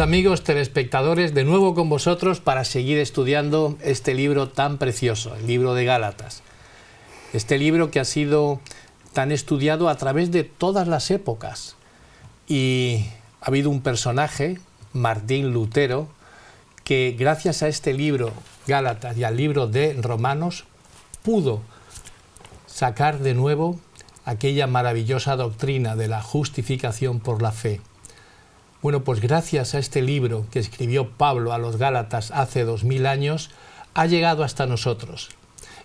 amigos telespectadores, de nuevo con vosotros para seguir estudiando este libro tan precioso, el libro de Gálatas. Este libro que ha sido tan estudiado a través de todas las épocas. Y ha habido un personaje, Martín Lutero, que gracias a este libro, Gálatas, y al libro de Romanos, pudo sacar de nuevo aquella maravillosa doctrina de la justificación por la fe bueno, pues gracias a este libro que escribió Pablo a los Gálatas hace dos mil años, ha llegado hasta nosotros.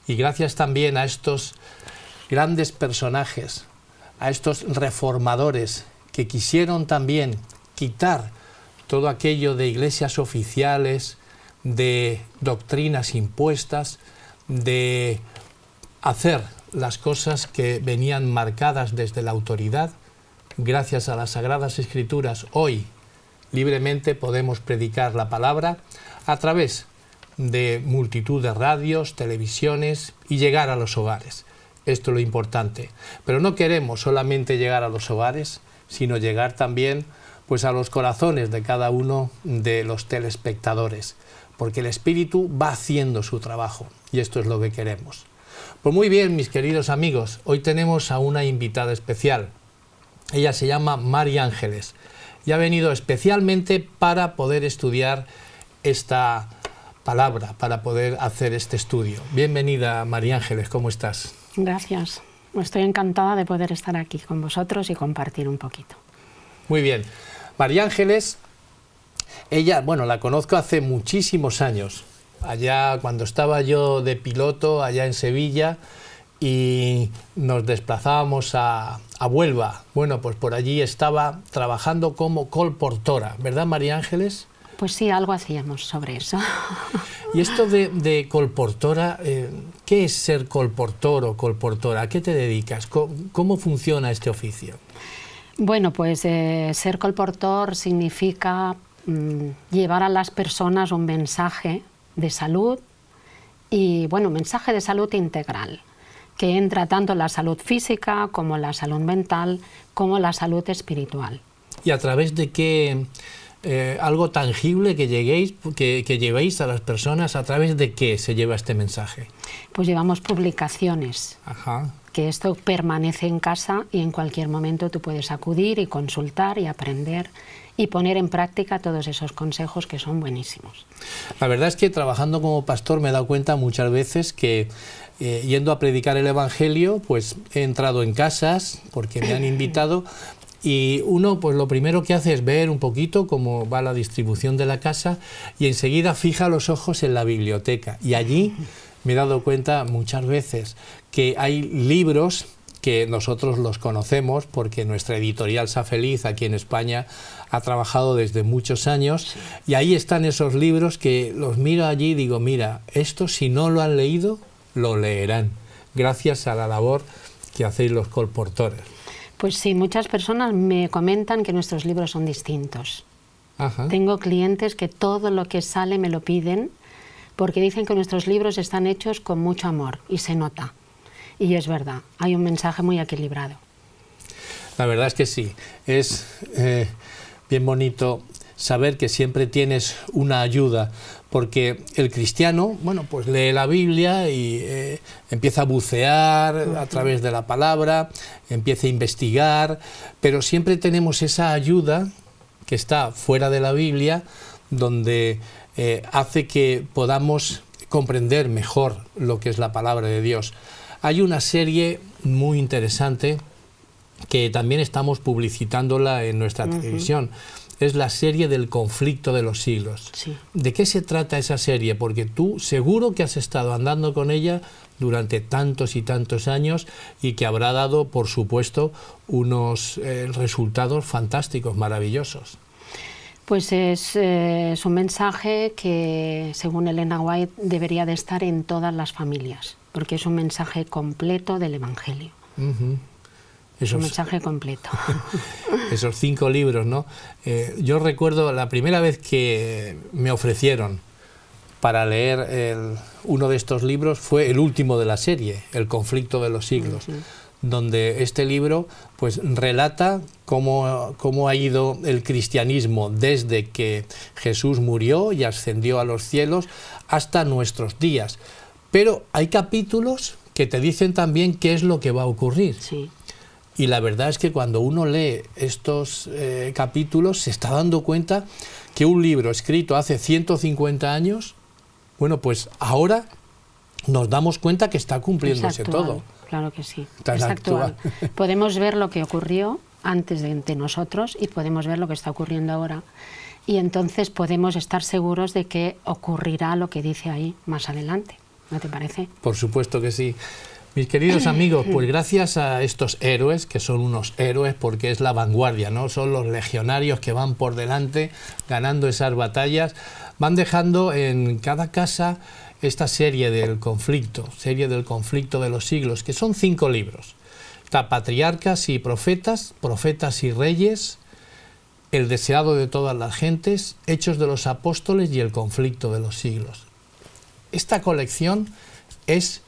Y gracias también a estos grandes personajes, a estos reformadores que quisieron también quitar todo aquello de iglesias oficiales, de doctrinas impuestas, de hacer las cosas que venían marcadas desde la autoridad gracias a las Sagradas Escrituras, hoy libremente podemos predicar la palabra a través de multitud de radios, televisiones y llegar a los hogares. Esto es lo importante. Pero no queremos solamente llegar a los hogares, sino llegar también pues a los corazones de cada uno de los telespectadores, porque el espíritu va haciendo su trabajo y esto es lo que queremos. Pues muy bien, mis queridos amigos, hoy tenemos a una invitada especial. Ella se llama María Ángeles y ha venido especialmente para poder estudiar esta palabra, para poder hacer este estudio. Bienvenida, María Ángeles, ¿cómo estás? Gracias. Estoy encantada de poder estar aquí con vosotros y compartir un poquito. Muy bien. María Ángeles, ella, bueno, la conozco hace muchísimos años. Allá cuando estaba yo de piloto, allá en Sevilla, y nos desplazábamos a, a, Huelva. Bueno, pues por allí estaba trabajando como colportora, ¿verdad, María Ángeles? Pues sí, algo hacíamos sobre eso. Y esto de, colportora, eh, ¿qué es ser colportor o colportora? ¿A qué te dedicas? ¿Cómo, funciona este oficio? Bueno, pues eh, ser colportor significa mm, llevar a las personas un mensaje de salud y, bueno, mensaje de salud integral que entra tanto la salud física como la salud mental, como la salud espiritual. ¿Y a través de qué eh, algo tangible que lleguéis, que, que, llevéis a las personas, a través de qué se lleva este mensaje? Pues llevamos publicaciones. Que esto permanece en casa y en cualquier momento tú puedes acudir y consultar y aprender y poner en práctica todos esos consejos que son buenísimos. La verdad es que trabajando como pastor me he dado cuenta muchas veces que eh, yendo a predicar el Evangelio, pues he entrado en casas porque me han invitado y uno pues lo primero que hace es ver un poquito cómo va la distribución de la casa y enseguida fija los ojos en la biblioteca y allí me he dado cuenta muchas veces que hay libros que nosotros los conocemos porque nuestra editorial Sa Feliz aquí en España ha trabajado desde muchos años y ahí están esos libros que los miro allí y digo, mira, esto si no lo han leído, lo leerán, gracias a la labor que hacéis los colportores. Pues sí, muchas personas me comentan que nuestros libros son distintos. Tengo clientes que todo lo que sale me lo piden porque dicen que nuestros libros están hechos con mucho amor y se nota. Y es verdad, hay un mensaje muy equilibrado. La verdad es que sí, es eh, bien bonito saber que siempre tienes una ayuda, porque el cristiano, bueno, pues lee la Biblia y eh, empieza a bucear a través de la palabra, empieza a investigar, pero siempre tenemos esa ayuda que está fuera de la Biblia, donde eh, hace que podamos comprender mejor lo que es la palabra de Dios. Hay una serie muy interesante que también estamos publicitándola en nuestra televisión es la serie del conflicto de los siglos. ¿De qué se trata esa serie? Porque tú seguro que has estado andando con ella durante tantos y tantos años y que habrá dado, por supuesto, unos eh, resultados fantásticos, maravillosos. Pues eh, es, un mensaje que, según Elena White, debería de estar en todas las familias, porque es un mensaje completo del Evangelio un mensaje completo. esos cinco libros, ¿no? Eh, yo recuerdo la primera vez que me ofrecieron para leer uno de estos libros fue el último de la serie, El conflicto de los siglos, donde este libro pues relata cómo, cómo ha ido el cristianismo desde que Jesús murió y ascendió a los cielos hasta nuestros días. Pero hay capítulos que te dicen también qué es lo que va a ocurrir. Sí. Y la verdad es que cuando uno lee estos eh, capítulos se está dando cuenta que un libro escrito hace 150 años, bueno, pues ahora nos damos cuenta que está cumpliéndose todo. Claro que sí. podemos ver lo que ocurrió antes de nosotros y podemos ver lo que está ocurriendo ahora y entonces podemos estar seguros de que ocurrirá lo que dice ahí más adelante. ¿No te parece? Por supuesto que sí. Mis queridos amigos, pues gracias a estos héroes, que son unos héroes porque es la vanguardia, ¿no? Son los legionarios que van por delante ganando esas batallas, van dejando en cada casa esta serie del conflicto, serie del conflicto de los siglos, que son cinco libros. Tapatriarcas Patriarcas y Profetas, Profetas y Reyes, El deseado de todas las gentes, Hechos de los Apóstoles y El conflicto de los siglos. Esta colección es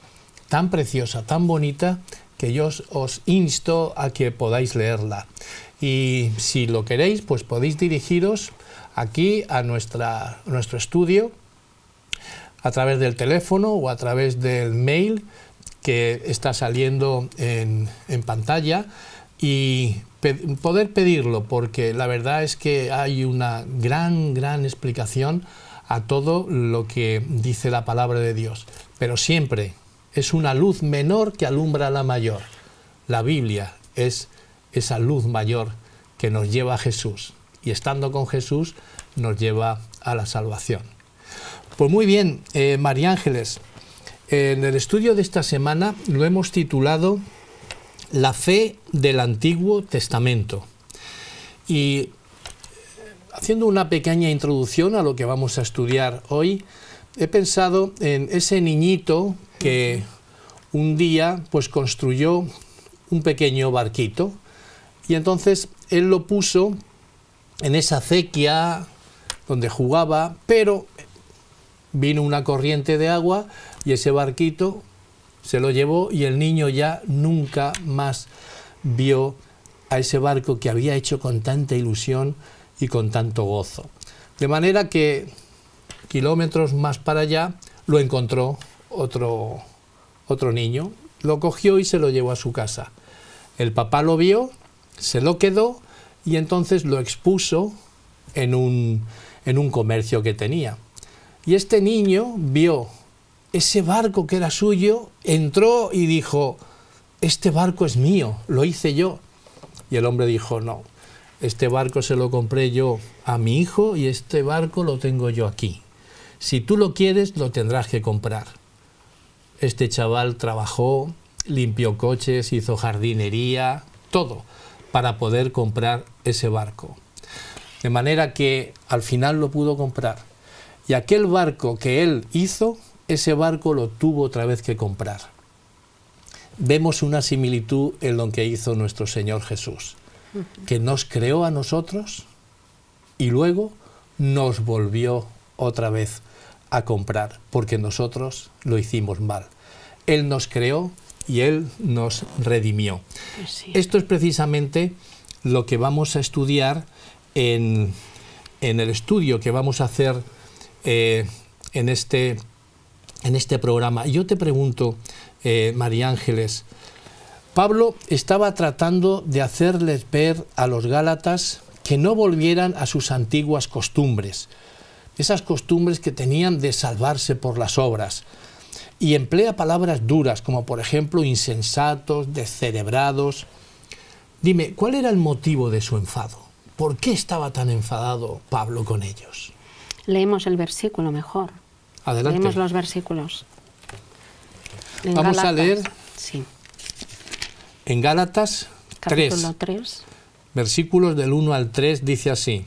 tan preciosa, tan bonita, que yo os, insto a que podáis leerla. Y si lo queréis, pues podéis dirigiros aquí a nuestra, nuestro estudio a través del teléfono o a través del mail que está saliendo en, pantalla y poder pedirlo porque la verdad es que hay una gran, gran explicación a todo lo que dice la palabra de Dios. Pero siempre es una luz menor que alumbra a la mayor. La Biblia es esa luz mayor que nos lleva a Jesús. Y estando con Jesús nos lleva a la salvación. Pues muy bien, eh, María Ángeles, en el estudio de esta semana lo hemos titulado La fe del Antiguo Testamento. Y eh, haciendo una pequeña introducción a lo que vamos a estudiar hoy, he pensado en ese niñito que un día pues construyó un pequeño barquito y entonces él lo puso en esa acequia donde jugaba, pero vino una corriente de agua y ese barquito se lo llevó y el niño ya nunca más vio a ese barco que había hecho con tanta ilusión y con tanto gozo. De manera que kilómetros más para allá lo encontró otro, otro niño. Lo cogió y se lo llevó a su casa. El papá lo vio, se lo quedó y entonces lo expuso en un, en un comercio que tenía. Y este niño vio ese barco que era suyo, entró y dijo, este barco es mío, lo hice yo. Y el hombre dijo, no, este barco se lo compré yo a mi hijo y este barco lo tengo yo aquí. Si tú lo quieres, lo tendrás que comprar. Este chaval trabajó, limpió coches, hizo jardinería, todo para poder comprar ese barco. De manera que al final lo pudo comprar. Y aquel barco que él hizo, ese barco lo tuvo otra vez que comprar. Vemos una similitud en lo que hizo nuestro Señor Jesús, que nos creó a nosotros y luego nos volvió otra vez a comprar, porque nosotros lo hicimos mal. Él nos creó y Él nos redimió. Pues Esto es precisamente lo que vamos a estudiar en, el estudio que vamos a hacer eh, en, este, en este programa. Yo te pregunto, eh, María Ángeles, Pablo estaba tratando de hacerles ver a los Gálatas que no volvieran a sus antiguas costumbres, esas costumbres que tenían de salvarse por las obras. Y emplea palabras duras, como por ejemplo insensatos, descerebrados. Dime, ¿cuál era el motivo de su enfado? ¿Por qué estaba tan enfadado Pablo con ellos? Leemos el versículo mejor. Adelante. Leemos los versículos. Vamos a leer sí. en Gálatas Capítulo 3, versículos del 1 al 3, dice así.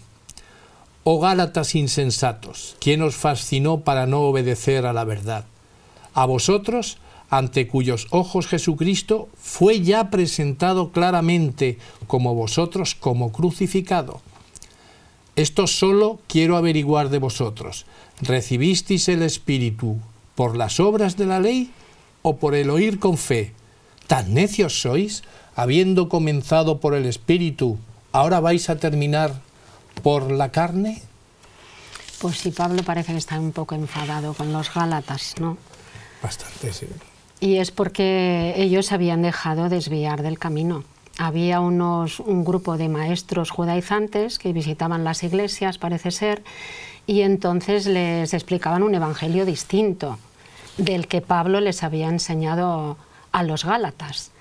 Oh Gálatas insensatos, ¿quién os fascinó para no obedecer a la verdad? A vosotros, ante cuyos ojos Jesucristo fue ya presentado claramente como vosotros como crucificado. Esto solo quiero averiguar de vosotros. ¿Recibisteis el Espíritu por las obras de la ley o por el oír con fe? ¿Tan necios sois, habiendo comenzado por el Espíritu, ahora vais a terminar por la carne? Pues sí, Pablo parece que está un poco enfadado con los Gálatas, ¿no? Bastante, sí. Y es porque ellos habían dejado desviar del camino. Había unos, un grupo de maestros judaizantes que visitaban las iglesias, parece ser, y entonces les explicaban un evangelio distinto del que Pablo les había enseñado a los Gálatas.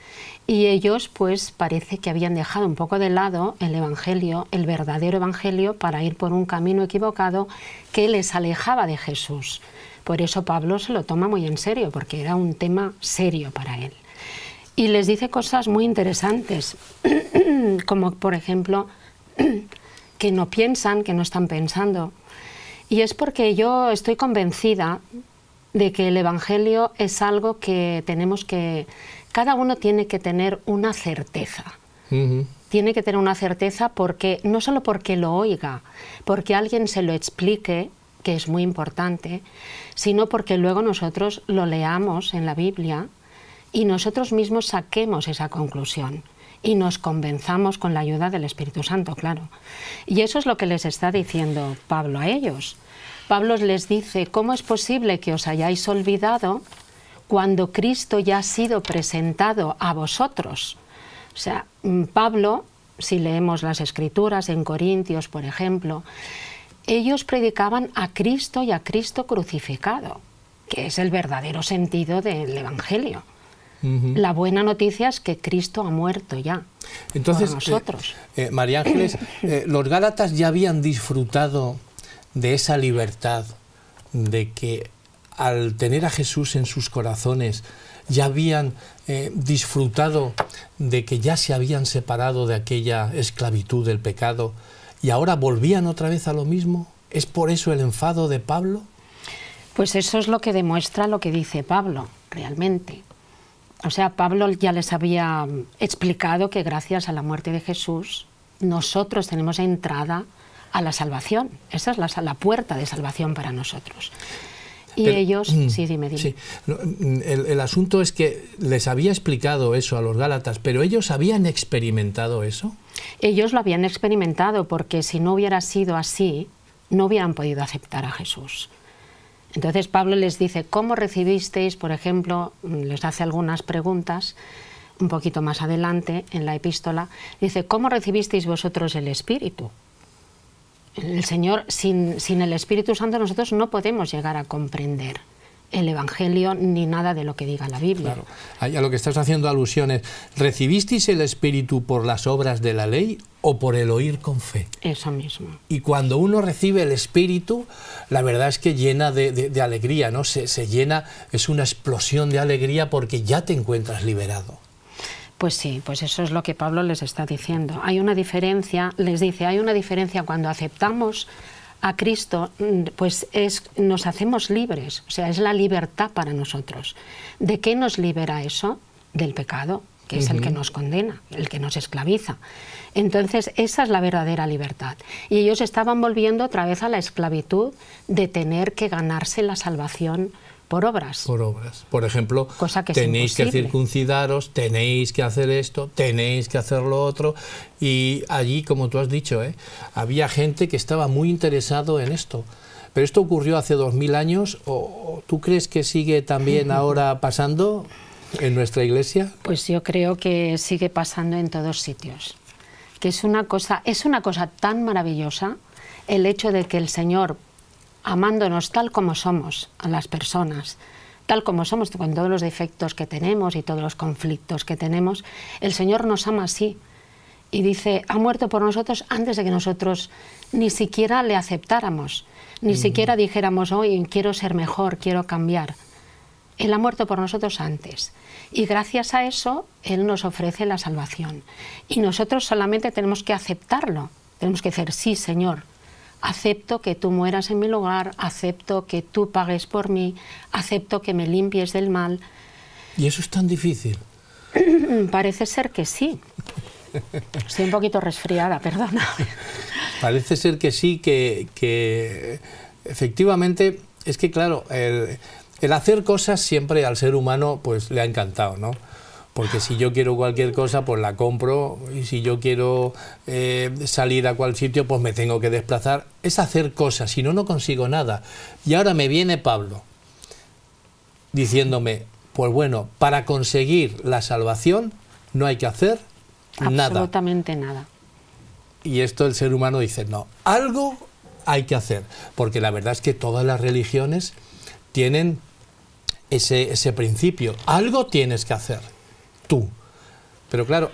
Y ellos pues parece que habían dejado un poco de lado el Evangelio, el verdadero Evangelio, para ir por un camino equivocado que les alejaba de Jesús. Por eso Pablo se lo toma muy en serio, porque era un tema serio para él. Y les dice cosas muy interesantes, como por ejemplo que no piensan, que no están pensando. Y es porque yo estoy convencida de que el Evangelio es algo que tenemos que, cada uno tiene que tener una certeza. Tiene que tener una certeza porque no solo porque lo oiga, porque alguien se lo explique, que es muy importante, sino porque luego nosotros lo leamos en la Biblia y nosotros mismos saquemos esa conclusión y nos convenzamos con la ayuda del Espíritu Santo, claro. Y eso es lo que les está diciendo Pablo a ellos. Pablo les dice, ¿cómo es posible que os hayáis olvidado cuando Cristo ya ha sido presentado a vosotros. O sea, mm, Pablo, si leemos las escrituras en Corintios, por ejemplo, ellos predicaban a Cristo y a Cristo crucificado, que es el verdadero sentido del Evangelio. La buena noticia es que Cristo ha muerto ya. Entonces, eh, nosotros. Eh, María Ángeles, eh, los Gálatas ya habían disfrutado de esa libertad de que al tener a Jesús en sus corazones, ya habían eh, disfrutado de que ya se habían separado de aquella esclavitud del pecado y ahora volvían otra vez a lo mismo? ¿Es por eso el enfado de Pablo? Pues eso es lo que demuestra lo que dice Pablo, realmente. O sea, Pablo ya les había explicado que gracias a la muerte de Jesús nosotros tenemos entrada a la salvación. Esa es la puerta de salvación para nosotros. Y ellos, mm. sí, dime, mm, el, el asunto es que les había explicado eso a los Gálatas, pero ellos habían experimentado eso. Ellos lo habían experimentado porque si no hubiera sido así, no hubieran podido aceptar a Jesús. Entonces Pablo les dice, ¿cómo recibisteis, por ejemplo, mm, les hace algunas preguntas un poquito más adelante en la epístola, dice, ¿cómo recibisteis vosotros el Espíritu? el Señor, sin, sin el Espíritu Santo nosotros no podemos llegar a comprender el Evangelio ni nada de lo que diga la Biblia. a lo que estás haciendo alusiones, ¿recibisteis el Espíritu por las obras de la ley o por el oír con fe? Eso mismo. Y cuando uno recibe el Espíritu, la verdad es que llena de, alegría, ¿no? se llena, es una explosión de alegría porque ya te encuentras liberado. Pues sí, pues eso es lo que Pablo les está diciendo. Hay una diferencia, les dice, hay una diferencia cuando aceptamos a Cristo, mm, pues es, nos hacemos libres, o sea, es la libertad para nosotros. ¿De qué nos libera eso? Del pecado, que es el que nos condena, el que nos esclaviza. Entonces, esa es la verdadera libertad. Y ellos estaban volviendo otra vez a la esclavitud de tener que ganarse la salvación por obras. Por obras. Por ejemplo, tenéis que circuncidaros, tenéis que hacer esto, tenéis que hacer lo otro. Y allí, como tú has dicho, ¿eh? había gente que estaba muy interesado en esto. Pero esto ocurrió hace dos mil años. ¿O, ¿Tú crees que sigue también ahora pasando en nuestra iglesia? Pues yo creo que sigue pasando en todos sitios. Que es una cosa, es una cosa tan maravillosa el hecho de que el Señor amándonos tal como somos a las personas, tal como somos, con todos los defectos que tenemos y todos los conflictos que tenemos, el Señor nos ama así. Y dice, ha muerto por nosotros antes de que nosotros ni siquiera le aceptáramos, ni mm. siquiera dijéramos, hoy quiero ser mejor, quiero cambiar. Él ha muerto por nosotros antes. Y gracias a eso, Él nos ofrece la salvación. Y nosotros solamente tenemos que aceptarlo. Tenemos que decir, sí, Señor, acepto que tú mueras en mi lugar, acepto que tú pagues por mí, acepto que me limpies del mal. ¿Y eso es tan difícil? Parece ser que sí. Estoy un poquito resfriada, perdona. Parece ser que sí, que, efectivamente, es que claro, el, el hacer cosas siempre al ser humano pues le ha encantado, ¿no? porque si yo quiero cualquier cosa, pues la compro, y si yo quiero eh, salir a cual sitio, pues me tengo que desplazar. Es hacer cosas, si no, no consigo nada. Y ahora me viene Pablo diciéndome, pues bueno, para conseguir la salvación no hay que hacer nada. Absolutamente nada. Y esto el ser humano dice, no, algo hay que hacer, porque la verdad es que todas las religiones tienen ese principio, algo tienes que hacer tú. Pero claro,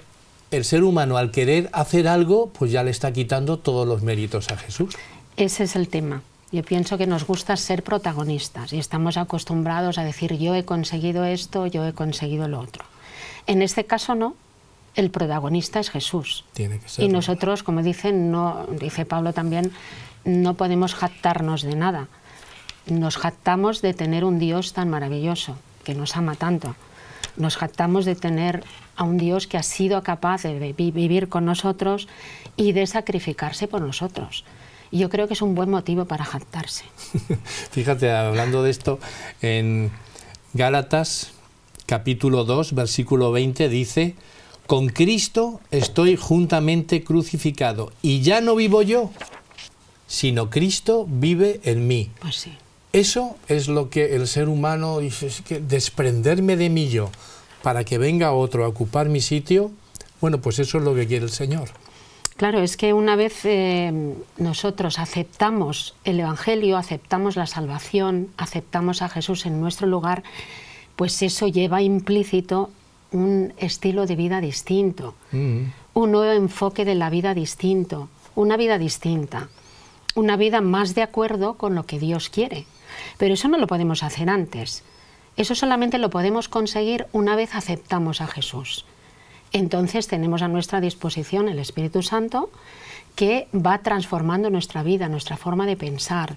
el ser humano al querer hacer algo, pues ya le está quitando todos los méritos a Jesús. Ese es el tema. Yo pienso que nos gusta ser protagonistas y estamos acostumbrados a decir yo he conseguido esto, yo he conseguido lo otro. En este caso no, el protagonista es Jesús. Tiene que ser. Y nosotros, como dicen, no, dice Pablo también, no podemos jactarnos de nada. Nos jactamos de tener un Dios tan maravilloso, que nos ama tanto. Nos jactamos de tener a un Dios que ha sido capaz de vivir con nosotros y de sacrificarse por nosotros. Y yo creo que es un buen motivo para jactarse. Fíjate, hablando de esto, en Gálatas capítulo 2, versículo 20 dice, con Cristo estoy juntamente crucificado y ya no vivo yo, sino Cristo vive en mí. Pues sí. Eso es lo que el ser humano dice, es que desprenderme de mí yo para que venga otro a ocupar mi sitio, bueno, pues eso es lo que quiere el Señor. Claro, es que una vez eh, nosotros aceptamos el Evangelio, aceptamos la salvación, aceptamos a Jesús en nuestro lugar, pues eso lleva implícito un estilo de vida distinto, mm. un nuevo enfoque de la vida distinto, una vida distinta, una vida más de acuerdo con lo que Dios quiere. Pero eso no lo podemos hacer antes. Eso solamente lo podemos conseguir una vez aceptamos a Jesús. Entonces tenemos a nuestra disposición el Espíritu Santo que va transformando nuestra vida, nuestra forma de pensar.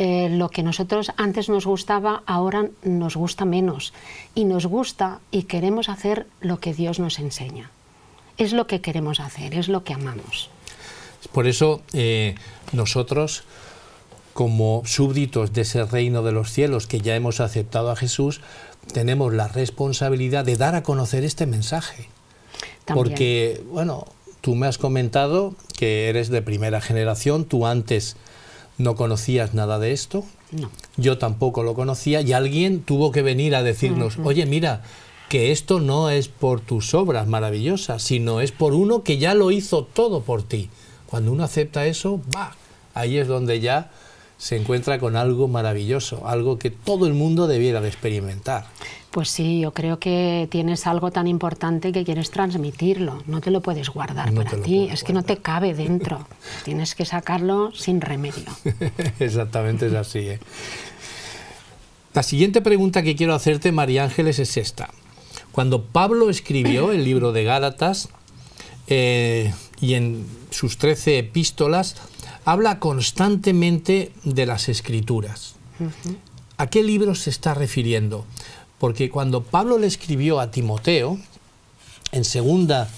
Eh, lo que nosotros antes nos gustaba, ahora nos gusta menos. Y nos gusta y queremos hacer lo que Dios nos enseña. Es lo que queremos hacer, es lo que amamos. Por eso eh, nosotros como súbditos de ese reino de los cielos que ya hemos aceptado a Jesús, tenemos la responsabilidad de dar a conocer este mensaje. Porque, bueno, tú me has comentado que eres de primera generación, tú antes no conocías nada de esto, yo tampoco lo conocía y alguien tuvo que venir a decirnos, oye, mira, que esto no es por tus obras maravillosas, sino es por uno que ya lo hizo todo por ti. Cuando uno acepta eso, va, ahí es donde ya se encuentra con algo maravilloso, algo que todo el mundo debiera de experimentar. Pues sí, yo creo que tienes algo tan importante que quieres transmitirlo, no te lo puedes guardar para ti, es que no te cabe dentro, tienes que sacarlo sin remedio. Exactamente es así. ¿eh? La siguiente pregunta que quiero hacerte, María Ángeles, es esta. Cuando Pablo escribió el libro de Gálatas eh, y en sus trece epístolas, habla constantemente de las escrituras. ¿A qué libro se está refiriendo? Porque cuando Pablo le escribió a Timoteo, en segunda,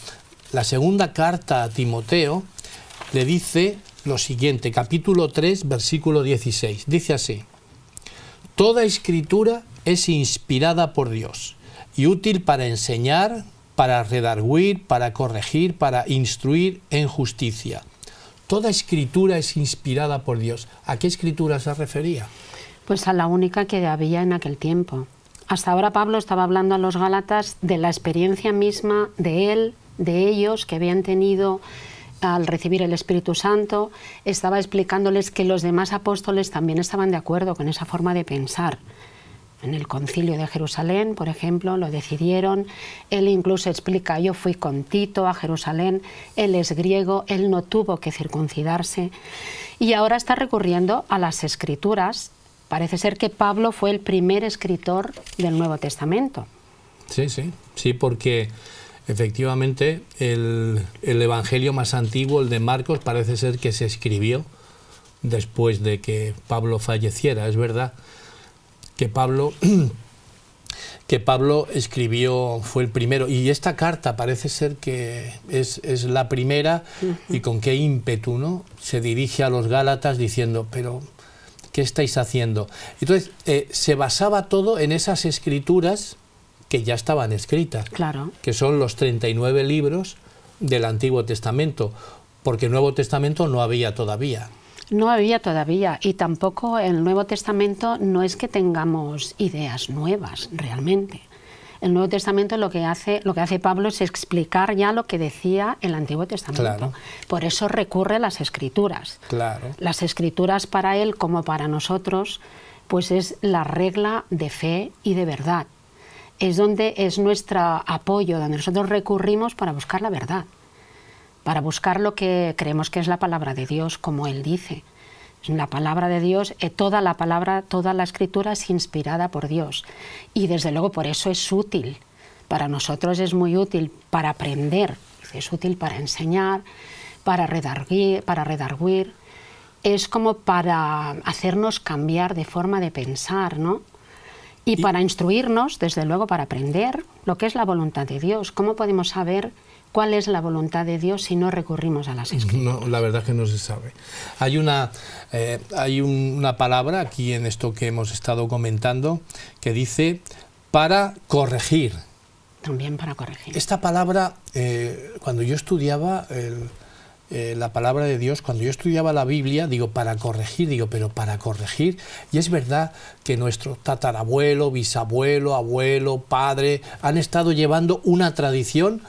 la segunda carta a Timoteo, le dice lo siguiente, capítulo 3, versículo 16. Dice así, Toda escritura es inspirada por Dios y útil para enseñar, para redarguir, para corregir, para instruir en justicia toda escritura es inspirada por Dios. ¿A qué escritura se refería? Pues a la única que había en aquel tiempo. Hasta ahora Pablo estaba hablando a los Gálatas de la experiencia misma de él, de ellos que habían tenido al recibir el Espíritu Santo, estaba explicándoles que los demás apóstoles también estaban de acuerdo con esa forma de pensar. En el concilio de Jerusalén, por ejemplo, lo decidieron. Él incluso explica, yo fui con Tito a Jerusalén, él es griego, él no tuvo que circuncidarse. Y ahora está recurriendo a las escrituras. Parece ser que Pablo fue el primer escritor del Nuevo Testamento. Sí, sí, sí, porque efectivamente el, el Evangelio más antiguo, el de Marcos, parece ser que se escribió después de que Pablo falleciera, es verdad que Pablo que Pablo escribió, fue el primero. Y esta carta parece ser que es, la primera y con qué ímpetu, ¿no? Se dirige a los Gálatas diciendo, pero ¿qué estáis haciendo? Entonces, eh, se basaba todo en esas escrituras que ya estaban escritas, claro. que son los 39 libros del Antiguo Testamento, porque el Nuevo Testamento no había todavía. No había todavía y tampoco el Nuevo Testamento no es que tengamos ideas nuevas realmente. El Nuevo Testamento lo que hace, lo que hace Pablo es explicar ya lo que decía el Antiguo Testamento. Por eso recurre a las Escrituras. Claro. Las Escrituras para él como para nosotros, pues es la regla de fe y de verdad. Es donde es nuestro apoyo, donde nosotros recurrimos para buscar la verdad para buscar lo que creemos que es la palabra de Dios, como Él dice. La palabra de Dios, eh, toda la palabra, toda la escritura es inspirada por Dios. Y desde luego por eso es útil. Para nosotros es muy útil para aprender, es útil para enseñar, para redarguir, para redarguir. Es como para hacernos cambiar de forma de pensar, ¿no? y para instruirnos, desde luego, para aprender lo que es la voluntad de Dios. ¿Cómo podemos saber? cuál es la voluntad de Dios si no recurrimos a las escrituras. la verdad que no se sabe. Hay una, eh, hay una palabra aquí en esto que hemos estado comentando que dice para corregir. También para corregir. Esta palabra, eh, cuando yo estudiaba eh, la palabra de Dios, cuando yo estudiaba la Biblia, digo, para corregir, digo, pero para corregir. Y es verdad que nuestro tatarabuelo, bisabuelo, abuelo, padre, han estado llevando una tradición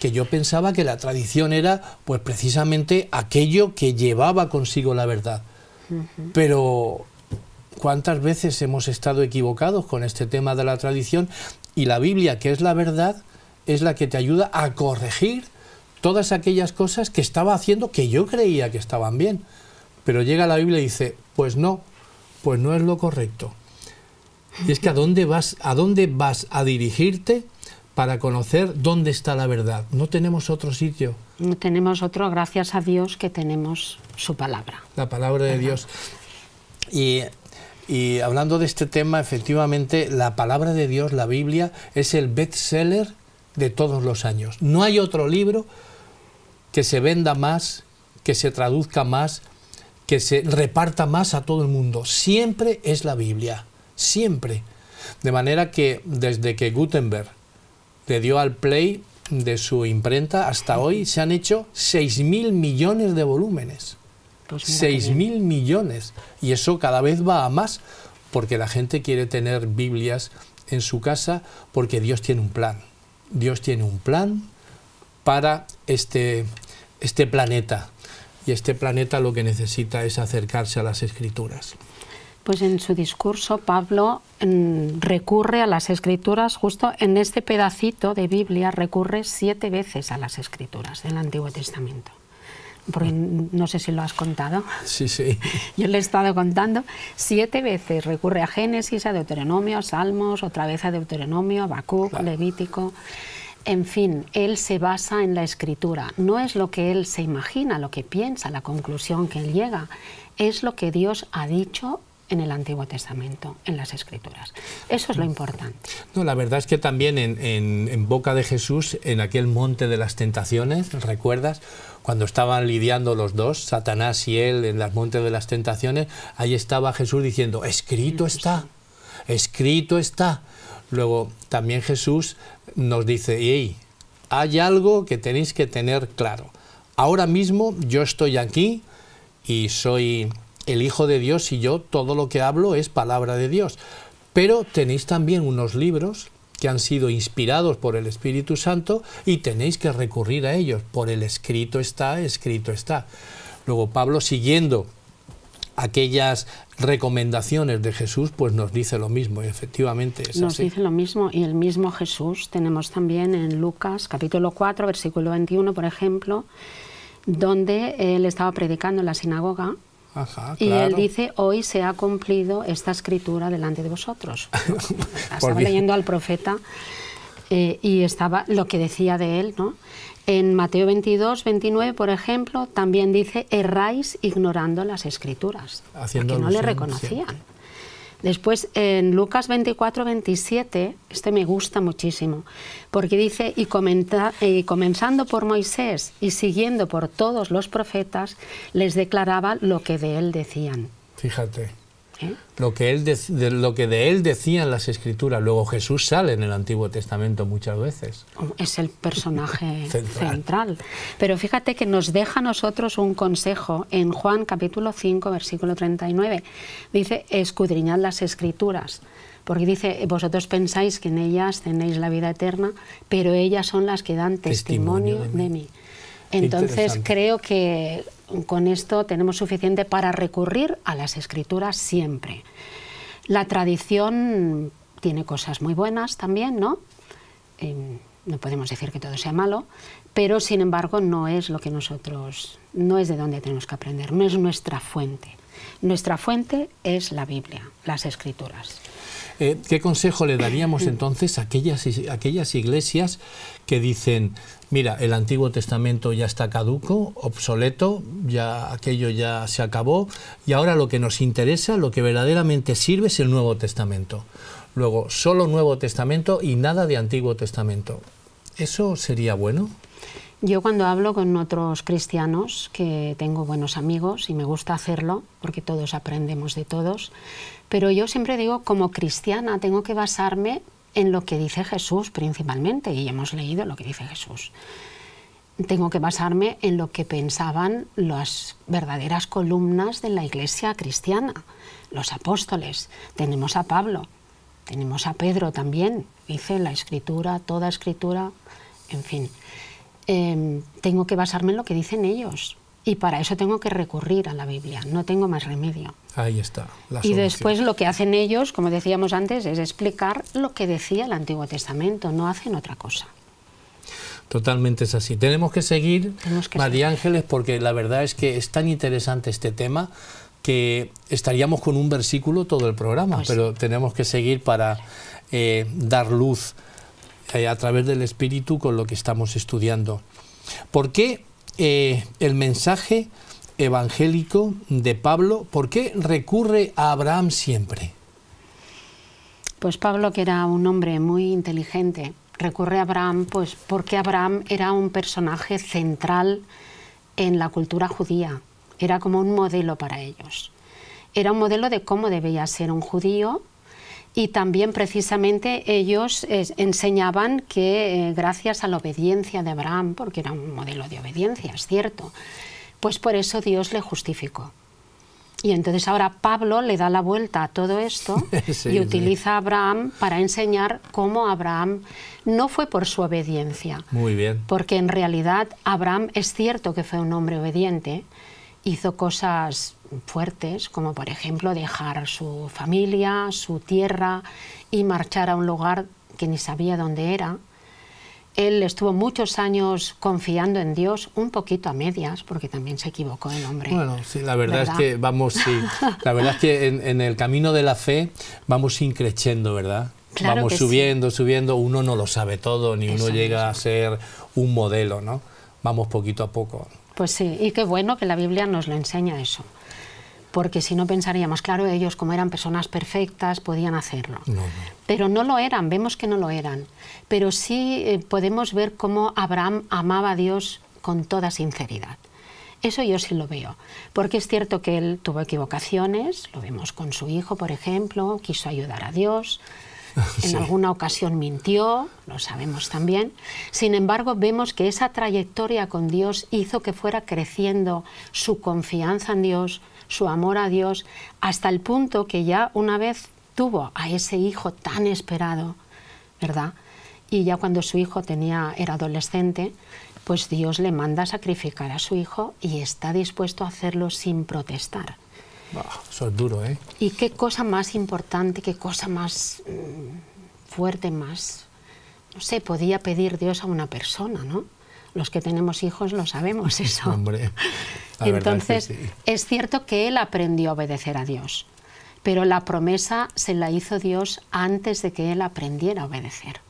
que yo pensaba que la tradición era pues precisamente aquello que llevaba consigo la verdad. Pero cuántas veces hemos estado equivocados con este tema de la tradición y la Biblia, que es la verdad, es la que te ayuda a corregir todas aquellas cosas que estaba haciendo que yo creía que estaban bien. Pero llega la Biblia y dice, pues no, pues no es lo correcto. Y es que a dónde vas, a dónde vas a dirigirte para conocer dónde está la verdad. No tenemos otro sitio. No tenemos otro, gracias a Dios que tenemos su palabra. La palabra de Dios. Y, y, hablando de este tema, efectivamente, la palabra de Dios, la Biblia, es el bestseller de todos los años. No hay otro libro que se venda más, que se traduzca más, que se reparta más a todo el mundo. Siempre es la Biblia, siempre. De manera que desde que Gutenberg ...se dio al play de su imprenta, hasta hoy se han hecho 6.000 millones de volúmenes. Pues seis 6.000 millones. Y eso cada vez va a más, porque la gente quiere tener Biblias en su casa, porque Dios tiene un plan. Dios tiene un plan para este, este planeta. Y este planeta lo que necesita es acercarse a las escrituras pues en su discurso Pablo mm, recurre a las escrituras, justo en este pedacito de Biblia recurre siete veces a las escrituras del Antiguo Testamento. Ah. no sé si lo has contado. Sí, sí. Yo le he estado contando. Siete veces recurre a Génesis, a Deuteronomio, a Salmos, otra vez a Deuteronomio, a Bacú, Levítico. En fin, él se basa en la escritura. No es lo que él se imagina, lo que piensa, la conclusión que él llega. Es lo que Dios ha dicho en el Antiguo Testamento, en las Escrituras. Eso es lo importante. No, la verdad es que también en, boca de Jesús, en aquel monte de las tentaciones, ¿recuerdas? cuando estaban lidiando los dos, Satanás y él, en las monte de las tentaciones, ahí estaba Jesús diciendo, escrito está, escrito está. Luego también Jesús nos dice, hey, hay algo que tenéis que tener claro. Ahora mismo yo estoy aquí y soy el Hijo de Dios y yo todo lo que hablo es palabra de Dios. Pero tenéis también unos libros que han sido inspirados por el Espíritu Santo y tenéis que recurrir a ellos. Por el escrito está, escrito está. Luego Pablo siguiendo aquellas recomendaciones de Jesús, pues nos dice lo mismo, y efectivamente es Nos dice lo mismo, y el mismo Jesús tenemos también en Lucas capítulo 4, versículo 21, por ejemplo, donde él estaba predicando en la sinagoga y él dice, hoy se ha cumplido esta escritura delante de vosotros. estaba leyendo al profeta eh, y estaba lo que decía de él, ¿no? En Mateo 22, 29, por ejemplo, también dice, erráis ignorando las escrituras, que porque no le reconocían. Después, en Lucas 24, 27, este me gusta muchísimo, porque dice, y, y eh, comenzando por Moisés y siguiendo por todos los profetas, les declaraba lo que de él decían. Fíjate. ¿Eh? Lo, que él de, lo que de él decían las escrituras, luego Jesús sale en el Antiguo Testamento muchas veces. Es el personaje central. Pero fíjate que nos deja a nosotros un consejo en Juan capítulo 5, versículo 39. Dice, escudriñad las escrituras porque dice, vosotros pensáis que en ellas tenéis la vida eterna, pero ellas son las que dan testimonio, de, mí. Entonces creo que con esto tenemos suficiente para recurrir a las escrituras siempre. La tradición tiene cosas muy buenas también, ¿no? Eh, no podemos decir que todo sea malo, pero sin embargo no es lo que nosotros, no es de donde tenemos que aprender, no es nuestra fuente. Nuestra fuente es la Biblia, las escrituras. Eh, ¿Qué consejo le daríamos entonces a aquellas, aquellas iglesias que dicen, mira, el Antiguo Testamento ya está caduco, obsoleto, ya aquello ya se acabó, y ahora lo que nos interesa, lo que verdaderamente sirve es el Nuevo Testamento? Luego, solo Nuevo Testamento y nada de Antiguo Testamento. ¿Eso sería bueno? Yo cuando hablo con otros cristianos, que tengo buenos amigos y me gusta hacerlo, porque todos aprendemos de todos, pero yo siempre digo, como cristiana, tengo que basarme en lo que dice Jesús principalmente, y hemos leído lo que dice Jesús. Tengo que basarme en lo que pensaban las verdaderas columnas de la iglesia cristiana, los apóstoles. Tenemos a Pablo, tenemos a Pedro también, dice la escritura, toda escritura, en fin. Em, tengo que basarme en lo que dicen ellos, y para eso tengo que recurrir a la Biblia, no tengo más remedio. Ahí está. y después lo que hacen ellos, como decíamos antes, es explicar lo que decía el Antiguo Testamento, no hacen otra cosa. Totalmente es así. Tenemos que seguir, María Ángeles, porque la verdad es que es tan interesante este tema que estaríamos con un versículo todo el programa, pues pero tenemos que seguir para eh, dar luz eh, a través del Espíritu con lo que estamos estudiando. ¿Por qué eh, el mensaje evangélico de Pablo? ¿Por qué recurre a Abraham siempre? Pues Pablo, que era un hombre muy inteligente, recurre a Abraham pues porque Abraham era un personaje central en la cultura judía, era como un modelo para ellos. Era un modelo de cómo debía ser un judío y también precisamente ellos eh, enseñaban que eh, gracias a la obediencia de Abraham, porque era un modelo de obediencia, es cierto, pues por eso Dios le justificó. Y entonces ahora Pablo le da la vuelta a todo esto y utiliza a Abraham para enseñar cómo Abraham no fue por su obediencia. Muy bien. Porque en realidad Abraham es cierto que fue un hombre obediente, hizo cosas fuertes, como por ejemplo dejar su familia, su tierra y marchar a un lugar que ni sabía dónde era. Él estuvo muchos años confiando en Dios, un poquito a medias, porque también se equivocó el hombre. Bueno, sí, la verdad, es que vamos, sí, la verdad es que en, el camino de la fe vamos increciendo, ¿verdad? vamos subiendo, subiendo, uno no lo sabe todo, ni uno llega a ser un modelo, ¿no? Vamos poquito a poco. Pues sí, y qué bueno que la Biblia nos lo enseña eso porque si no pensaríamos, claro, ellos como eran personas perfectas podían hacerlo. Pero no lo eran, vemos que no lo eran. Pero sí eh, podemos ver cómo Abraham amaba a Dios con toda sinceridad. Eso yo sí lo veo, porque es cierto que él tuvo equivocaciones, lo vemos con su hijo, por ejemplo, quiso ayudar a Dios, en alguna ocasión mintió, lo sabemos también. Sin embargo, vemos que esa trayectoria con Dios hizo que fuera creciendo su confianza en Dios, su amor a Dios, hasta el punto que ya una vez tuvo a ese hijo tan esperado, ¿verdad? Y ya cuando su hijo tenía, era adolescente, pues Dios le manda a sacrificar a su hijo y está dispuesto a hacerlo sin protestar. eso es duro, ¿eh? Y qué cosa más importante, qué cosa más mm, fuerte, más... No sé, podía pedir Dios a una persona, ¿no? Los que tenemos hijos lo sabemos eso. Entonces, es, cierto que él aprendió a obedecer a Dios, pero la promesa se la hizo Dios antes de que él aprendiera a obedecer.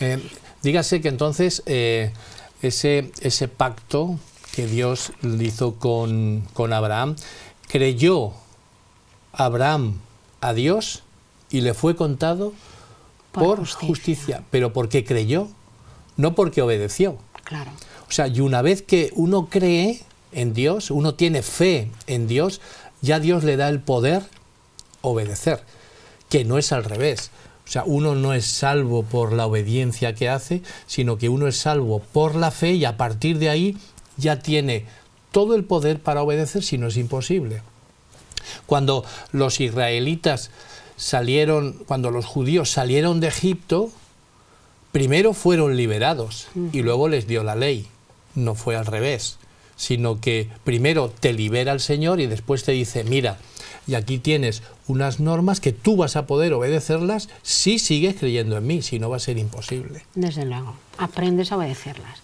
Eh, dígase que entonces eh, ese, ese pacto que Dios hizo con, Abraham, creyó Abraham a Dios y le fue contado por, justicia, pero porque creyó, no porque obedeció. O sea, y una vez que uno cree en Dios, uno tiene fe en Dios, ya Dios le da el poder obedecer, que no es al revés. O sea, uno no es salvo por la obediencia que hace, sino que uno es salvo por la fe y a partir de ahí ya tiene todo el poder para obedecer, si no es imposible. Cuando los israelitas salieron, cuando los judíos salieron de Egipto, primero fueron liberados y luego les dio la ley. No fue al revés, sino que primero te libera el Señor y después te dice, mira, y aquí tienes unas normas que tú vas a poder obedecerlas si sigues creyendo en mí, si no va a ser imposible. Desde luego, aprendes a obedecerlas.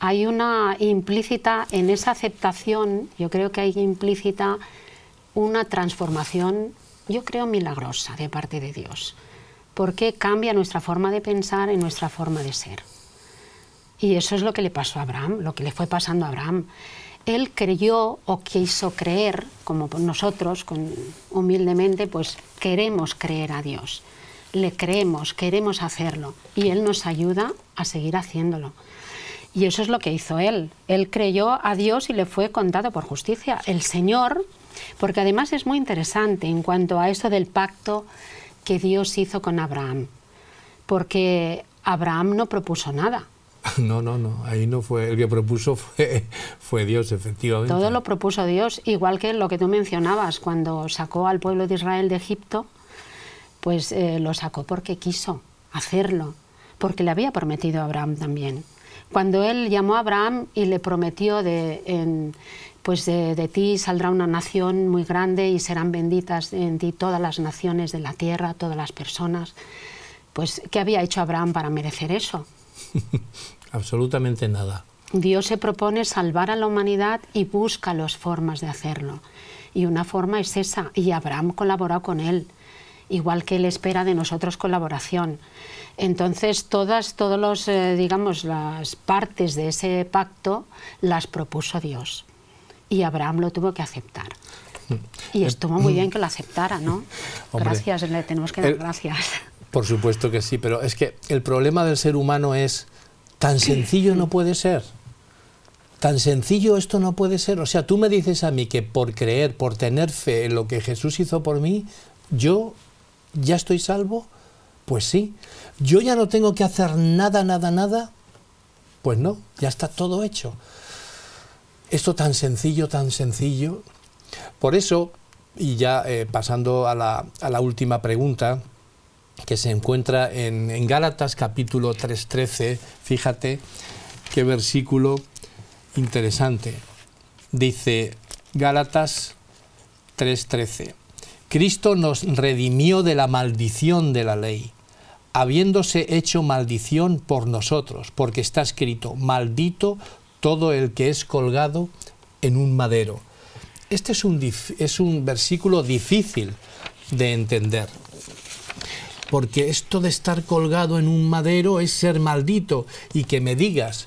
Hay una implícita, en esa aceptación, yo creo que hay implícita una transformación, yo creo, milagrosa de parte de Dios porque cambia nuestra forma de pensar y nuestra forma de ser. Y eso es lo que le pasó a Abraham, lo que le fue pasando a Abraham. Él creyó o quiso creer, como nosotros con, humildemente, pues queremos creer a Dios. Le creemos, queremos hacerlo y Él nos ayuda a seguir haciéndolo. Y eso es lo que hizo Él. Él creyó a Dios y le fue contado por justicia. El Señor, porque además es muy interesante en cuanto a eso del pacto que Dios hizo con Abraham, porque Abraham no propuso nada. No, no, no, ahí no fue, el que propuso fue, fue Dios, efectivamente. Todo lo propuso Dios, igual que lo que tú mencionabas, cuando sacó al pueblo de Israel de Egipto, pues eh, lo sacó porque quiso hacerlo, porque le había prometido a Abraham también. Cuando él llamó a Abraham y le prometió de, pues de, ti saldrá una nación muy grande y serán benditas en ti todas las naciones de la tierra, todas las personas. Pues, ¿qué había hecho Abraham para merecer eso? Absolutamente nada. Dios se propone salvar a la humanidad y busca las formas de hacerlo. Y una forma es esa, y Abraham colaboró con él, igual que él espera de nosotros colaboración. Entonces, todas, todos los, eh, digamos, las partes de ese pacto las propuso Dios y Abraham lo tuvo que aceptar. Y eh, estuvo muy mm. bien que lo aceptara, ¿no? gracias, le tenemos que dar eh, gracias. Por supuesto que sí, pero es que el problema del ser humano es tan sencillo no puede ser. Tan sencillo esto no puede ser. O sea, tú me dices a mí que por creer, por tener fe en lo que Jesús hizo por mí, yo ya estoy salvo. Pues sí. Yo ya no tengo que hacer nada, nada, nada. Pues no, ya está todo hecho. Esto tan sencillo, tan sencillo. Por eso, y ya eh, pasando a la, última pregunta, que se encuentra en, Gálatas capítulo 3.13, fíjate qué versículo interesante. Dice Gálatas 3.13, Cristo nos redimió de la maldición de la ley, habiéndose hecho maldición por nosotros, porque está escrito, maldito todo el que es colgado en un madero. Este es un, es un versículo difícil de entender, porque esto de estar colgado en un madero es ser maldito y que me digas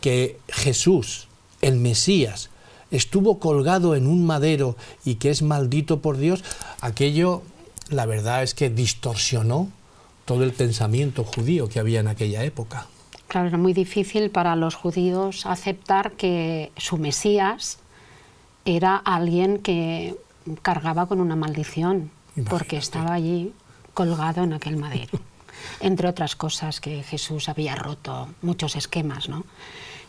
que Jesús, el Mesías, estuvo colgado en un madero y que es maldito por Dios, aquello la verdad es que distorsionó todo el pensamiento judío que había en aquella época. Claro, era muy difícil para los judíos aceptar que su Mesías era alguien que cargaba con una maldición, porque estaba allí colgado en aquel madero. Entre otras cosas que Jesús había roto muchos esquemas, ¿no?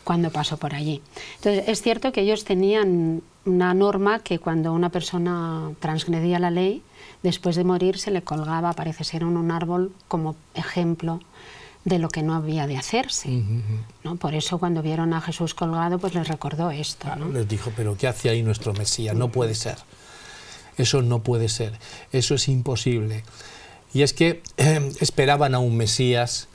cuando pasó por allí. Entonces, es cierto que ellos tenían una norma que cuando una persona transgredía la ley, después de morir se le colgaba, parece ser, en un árbol como ejemplo de lo que no había de hacerse. ¿no? Por eso cuando vieron a Jesús colgado, pues les recordó esto. ¿no? Les dijo, pero ¿qué hace ahí nuestro Mesías? No puede ser. Eso no puede ser. Eso es imposible. Y es que esperaban a un Mesías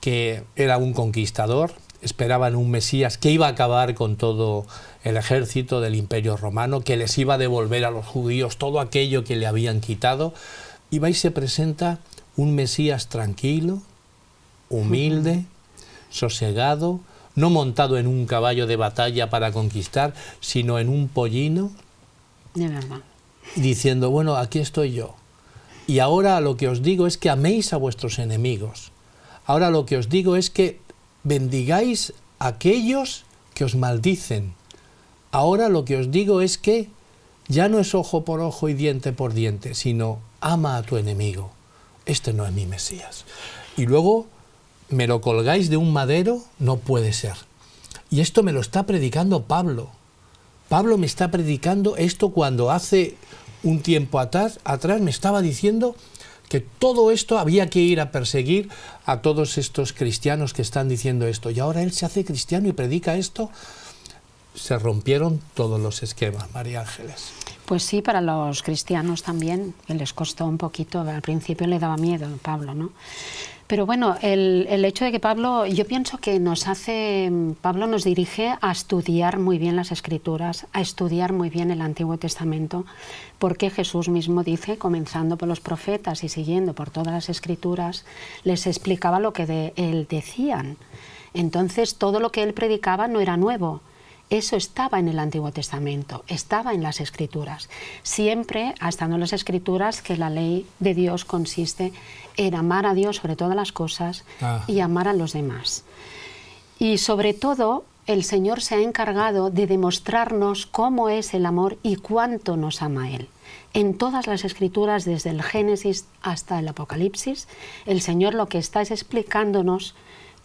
que era un conquistador, esperaban un Mesías que iba a acabar con todo el ejército del imperio romano, que les iba a devolver a los judíos todo aquello que le habían quitado. Y vais se presenta un Mesías tranquilo, humilde, sosegado, no montado en un caballo de batalla para conquistar, sino en un pollino. De verdad. Diciendo, bueno, aquí estoy yo. Y ahora lo que os digo es que améis a vuestros enemigos. Ahora lo que os digo es que bendigáis a aquellos que os maldicen. Ahora lo que os digo es que ya no es ojo por ojo y diente por diente, sino ama a tu enemigo. Este no es mi Mesías. Y luego me lo colgáis de un madero, no puede ser. Y esto me lo está predicando Pablo. Pablo me está predicando esto cuando hace un tiempo atrás, atrás me estaba diciendo que todo esto había que ir a perseguir a todos estos cristianos que están diciendo esto. Y ahora él se hace cristiano y predica esto. Se rompieron todos los esquemas, María Ángeles. Pues sí, para los cristianos también, les costó un poquito, al principio le daba miedo a Pablo, ¿no? Pero bueno, el, el, hecho de que Pablo, yo pienso que nos hace, Pablo nos dirige a estudiar muy bien las escrituras, a estudiar muy bien el Antiguo Testamento, porque Jesús mismo dice, comenzando por los profetas y siguiendo por todas las escrituras, les explicaba lo que de él decían. Entonces todo lo que él predicaba no era nuevo, eso estaba en el Antiguo Testamento, estaba en las Escrituras. Siempre hasta en las Escrituras que la ley de Dios consiste en amar a Dios sobre todas las cosas ah. y amar a los demás. Y sobre todo, el Señor se ha encargado de demostrarnos cómo es el amor y cuánto nos ama Él. En todas las escrituras, desde el Génesis hasta el Apocalipsis, el Señor lo que está es explicándonos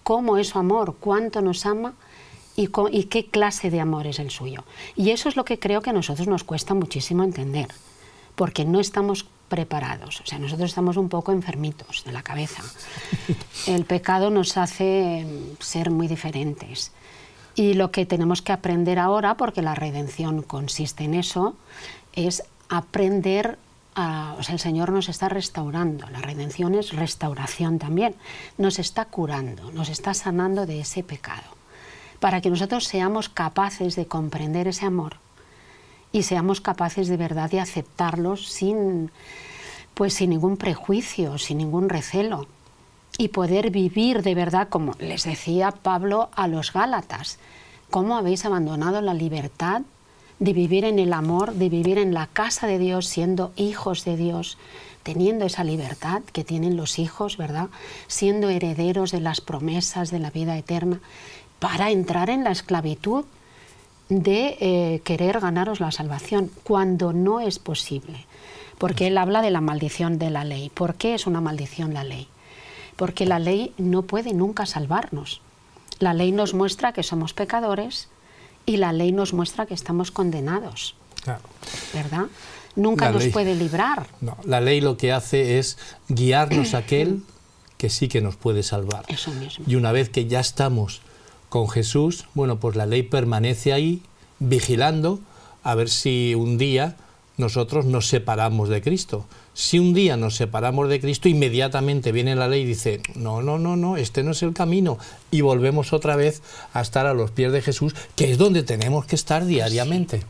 cómo es su amor, cuánto nos ama y, qué clase de amor es el suyo. Y eso es lo que creo que a nosotros nos cuesta muchísimo entender, porque no estamos preparados. O sea, nosotros estamos un poco enfermitos de la cabeza. El pecado nos hace em, ser muy diferentes. Y lo que tenemos que aprender ahora, porque la redención consiste en eso, es aprender a, o sea, el Señor nos está restaurando, la redención es restauración también, nos está curando, nos está sanando de ese pecado para que nosotros seamos capaces de comprender ese amor y seamos capaces de verdad de aceptarlo sin, pues, sin ningún prejuicio, sin ningún recelo y poder vivir de verdad, como les decía Pablo a los Gálatas, cómo habéis abandonado la libertad de vivir en el amor, de vivir en la casa de Dios, siendo hijos de Dios, teniendo esa libertad que tienen los hijos, ¿verdad? Siendo herederos de las promesas de la vida eterna para entrar en la esclavitud de eh, querer ganaros la salvación cuando no es posible. Porque él habla de la maldición de la ley. ¿Por qué es una maldición la ley? Porque la ley no puede nunca salvarnos. La ley nos muestra que somos pecadores y la ley nos muestra que estamos condenados. ¿Verdad? Nunca nos puede librar. No, la ley lo que hace es guiarnos a aquel que sí que nos puede salvar. Y una vez que ya estamos con Jesús, bueno, pues la ley permanece ahí vigilando a ver si un día nosotros nos separamos de Cristo. Si un día nos separamos de Cristo, inmediatamente viene la ley y dice, no, no, no, no, este no es el camino. Y volvemos otra vez a estar a los pies de Jesús, que es donde tenemos que estar diariamente.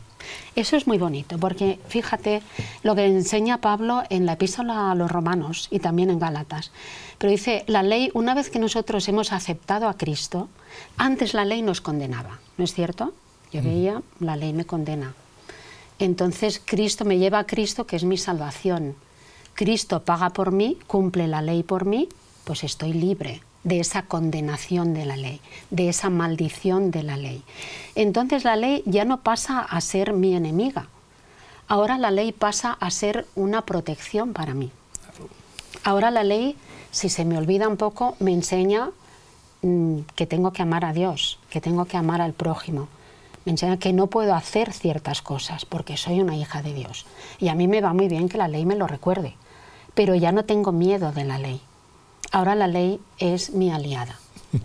Eso es muy bonito, porque fíjate lo que enseña Pablo en la epístola a los romanos y también en Gálatas. Pero dice, la ley, una vez que nosotros hemos aceptado a Cristo, antes la ley nos condenaba, ¿no es cierto? Yo veía, la ley me condena. Entonces Cristo me lleva a Cristo, que es mi salvación. Cristo paga por mí, cumple la ley por mí, pues estoy libre de esa condenación de la ley, de esa maldición de la ley. Entonces la ley ya no pasa a ser mi enemiga, ahora la ley pasa a ser una protección para mí. Ahora la ley, si se me olvida un poco, me enseña mm, que tengo que amar a Dios, que tengo que amar al prójimo. Me enseña que no puedo hacer ciertas cosas porque soy una hija de Dios. Y a mí me va muy bien que la ley me lo recuerde, pero ya no tengo miedo de la ley Ahora la ley es mi aliada.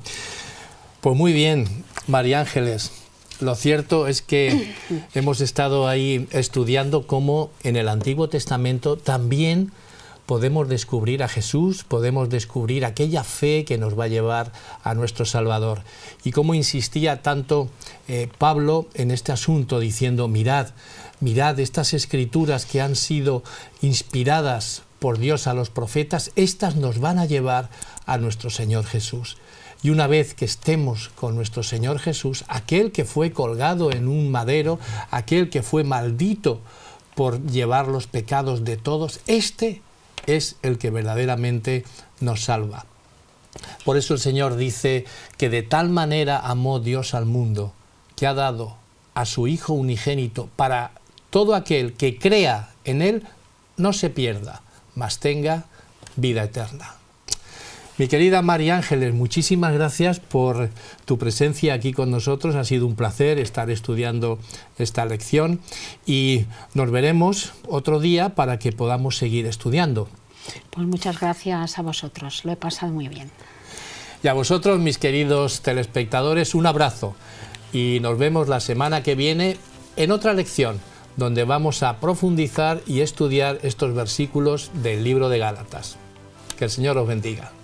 Pues muy bien, María Ángeles. Lo cierto es que hemos estado ahí estudiando cómo en el Antiguo Testamento también podemos descubrir a Jesús, podemos descubrir aquella fe que nos va a llevar a nuestro Salvador. Y cómo insistía tanto eh, Pablo en este asunto diciendo, mirad, mirad estas escrituras que han sido inspiradas por Dios a los profetas, estas nos van a llevar a nuestro Señor Jesús. Y una vez que estemos con nuestro Señor Jesús, aquel que fue colgado en un madero, aquel que fue maldito por llevar los pecados de todos, este es el que verdaderamente nos salva. Por eso el Señor dice que de tal manera amó Dios al mundo, que ha dado a su Hijo unigénito para todo aquel que crea en Él no se pierda, más tenga vida eterna. Mi querida María Ángeles, muchísimas gracias por tu presencia aquí con nosotros. Ha sido un placer estar estudiando esta lección y nos veremos otro día para que podamos seguir estudiando. Pues muchas gracias a vosotros, lo he pasado muy bien. Y a vosotros, mis queridos telespectadores, un abrazo y nos vemos la semana que viene en otra lección donde vamos a profundizar y estudiar estos versículos del libro de Gálatas. Que el Señor os bendiga.